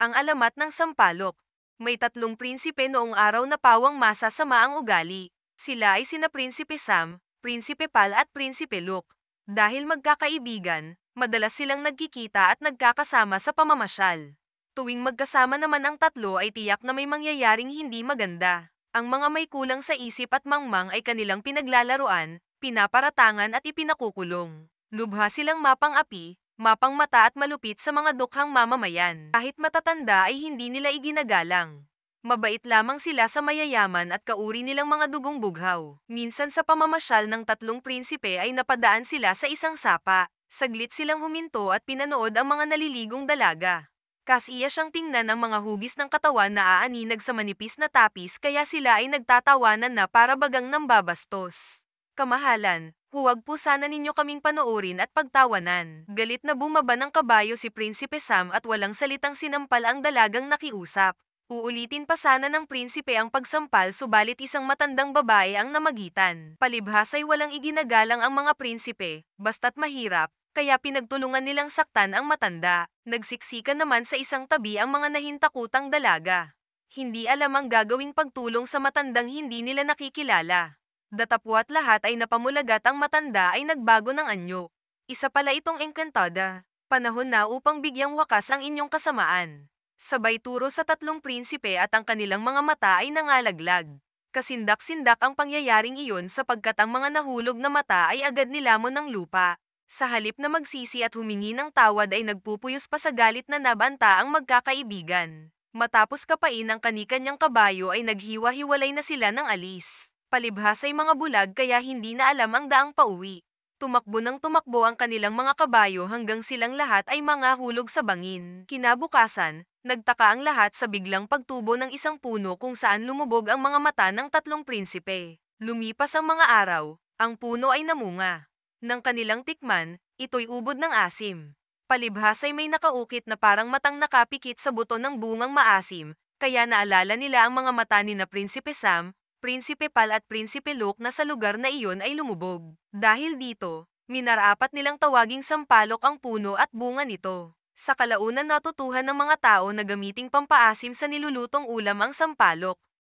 ang alamat ng Sampalok. May tatlong prinsipe noong araw na pawang masa masasama ang ugali. Sila ay sina Prinsipe Sam, Prinsipe Pal at Prinsipe Luke. Dahil magkakaibigan, madalas silang nagkikita at nagkakasama sa pamamasyal. Tuwing magkasama naman ang tatlo ay tiyak na may mangyayaring hindi maganda. Ang mga may kulang sa isip at mangmang ay kanilang pinaglalaruan, pinaparatangan at ipinakukulong. Lubha silang mapang api, mapang mata at malupit sa mga dukhang mamamayan. Kahit matatanda ay hindi nila iginagalang. Mabait lamang sila sa mayayaman at kauri nilang mga dugong bughaw. Minsan sa pamamasyal ng tatlong prinsipe ay napadaan sila sa isang sapa. Saglit silang huminto at pinanood ang mga naliligong dalaga. Kas iya siyang tingnan ang mga hugis ng katawan na aaninag sa manipis na tapis kaya sila ay nagtatawanan na para bagang nambabastos. Kamahalan, Huwag po sana ninyo kaming panoorin at pagtawanan. Galit na bumaba ng kabayo si Prinsipe Sam at walang salitang sinampal ang dalagang nakiusap. Uulitin pa sana ng prinsipe ang pagsampal subalit isang matandang babae ang namagitan. Palibhas ay walang iginagalang ang mga prinsipe, basta't mahirap, kaya pinagtulungan nilang saktan ang matanda. Nagsiksikan naman sa isang tabi ang mga nahintakutang dalaga. Hindi alam ang gagawing pagtulong sa matandang hindi nila nakikilala. Datapwat lahat ay napamulagat ang matanda ay nagbago ng anyo. Isa pala itong engkantada. Panahon na upang bigyang wakas ang inyong kasamaan. Sabay turo sa tatlong prinsipe at ang kanilang mga mata ay nangalaglag. Kasindak-sindak ang pangyayaring iyon sapagkat ang mga nahulog na mata ay agad nilamon ng lupa. Sa halip na magsisi at humingi ng tawad ay nagpupuyos pa sa galit na nabanta ang magkakaibigan. Matapos kapain ang kanikanyang kabayo ay naghiwa-hiwalay na sila ng alis palibhas ay mga bulag kaya hindi na alam ang daang pauwi. Tumakbo ng tumakbo ang kanilang mga kabayo hanggang silang lahat ay mga hulog sa bangin. Kinabukasan, nagtaka ang lahat sa biglang pagtubo ng isang puno kung saan lumubog ang mga mata ng tatlong prinsipe. Lumipas ang mga araw, ang puno ay namunga. Nang kanilang tikman, ito'y ubod ng asim. Palibhas ay may nakaukit na parang matang nakapikit sa buto ng bungang maasim, kaya naalala nila ang mga mata ni na Prinsipe Sam, Prinsipe Pal at Prinsipe Luke na sa lugar na iyon ay lumubog. Dahil dito, minarapat nilang tawaging sampalok ang puno at bunga nito. Sa kalaunan natutuhan ng mga tao na gamiting pampaasim sa nilulutong ulam ang sampalok,